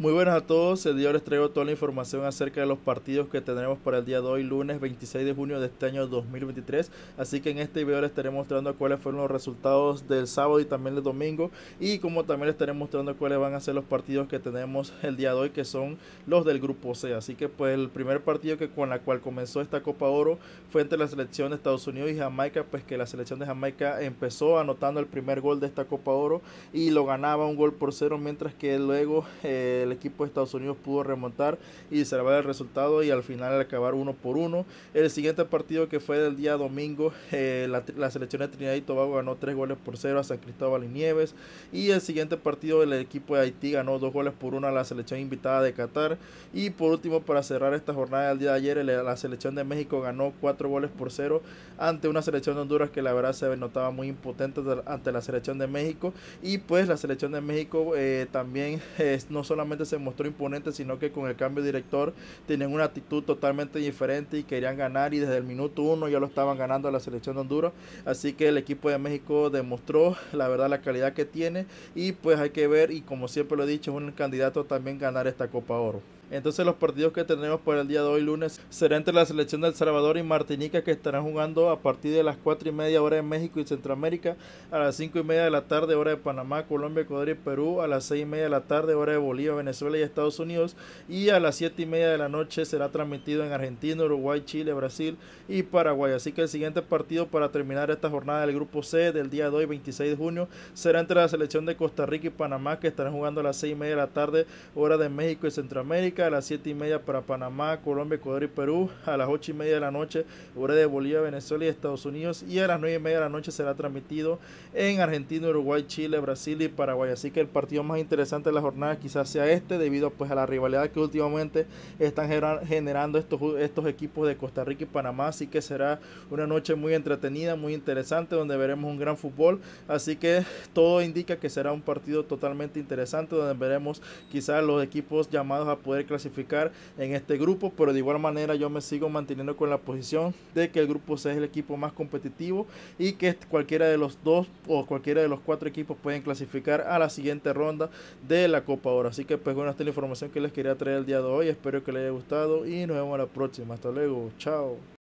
Muy buenas a todos, el día hoy les traigo toda la información acerca de los partidos que tendremos para el día de hoy, lunes 26 de junio de este año 2023. Así que en este video les estaré mostrando cuáles fueron los resultados del sábado y también del domingo. Y como también les estaré mostrando cuáles van a ser los partidos que tenemos el día de hoy, que son los del grupo C. Así que pues el primer partido que con la cual comenzó esta Copa Oro fue entre la selección de Estados Unidos y Jamaica, pues que la selección de Jamaica empezó anotando el primer gol de esta Copa Oro y lo ganaba un gol por cero, mientras que luego... Eh, equipo de Estados Unidos pudo remontar y salvar el resultado y al final acabar uno por uno. El siguiente partido que fue del día domingo, eh, la, selección de Trinidad y Tobago ganó tres goles por cero a San Cristóbal y Nieves. Y el siguiente partido el equipo de Haití ganó dos goles por uno a la selección invitada de Qatar. Y por último, para cerrar esta jornada del día de ayer, la selección de México ganó cuatro goles por cero ante una selección de Honduras que la verdad se notaba muy impotente ante la selección de México. Y pues la selección de México eh, también eh, no solamente se mostró imponente, sino que con el cambio de director tienen una actitud totalmente diferente y querían ganar y desde el minuto uno ya lo estaban ganando a la selección de Honduras. Así que el equipo de México demostró la verdad la calidad que tiene y pues hay que ver y como siempre lo he dicho es un candidato también ganar esta Copa Oro. Entonces los partidos que tenemos para el día de hoy lunes será entre la selección de El Salvador y Martinica que estarán jugando a partir de las 4 y media hora de México y Centroamérica, a las 5 y media de la tarde hora de Panamá, Colombia, Ecuador y Perú, a las 6 y media de la tarde hora de Bolivia, Venezuela y Estados Unidos y a las 7 y media de la noche será transmitido en Argentina, Uruguay, Chile, Brasil y Paraguay. Así que el siguiente partido para terminar esta jornada del grupo C del día de hoy 26 de junio será entre la selección de Costa Rica y Panamá que estarán jugando a las 6 y media de la tarde hora de México y Centroamérica a las 7 y media para Panamá, Colombia, Ecuador y Perú, a las 8 y media de la noche, hora de Bolivia, Venezuela y Estados Unidos, y a las 9 y media de la noche será transmitido en Argentina, Uruguay, Chile, Brasil y Paraguay. Así que el partido más interesante de la jornada quizás sea este, debido pues a la rivalidad que últimamente están generando estos, estos equipos de Costa Rica y Panamá, así que será una noche muy entretenida, muy interesante, donde veremos un gran fútbol, así que todo indica que será un partido totalmente interesante, donde veremos quizás los equipos llamados a poder clasificar en este grupo, pero de igual manera yo me sigo manteniendo con la posición de que el grupo sea el equipo más competitivo y que cualquiera de los dos o cualquiera de los cuatro equipos pueden clasificar a la siguiente ronda de la Copa ahora Así que pues bueno, esta es la información que les quería traer el día de hoy. Espero que les haya gustado y nos vemos en la próxima. Hasta luego. Chao.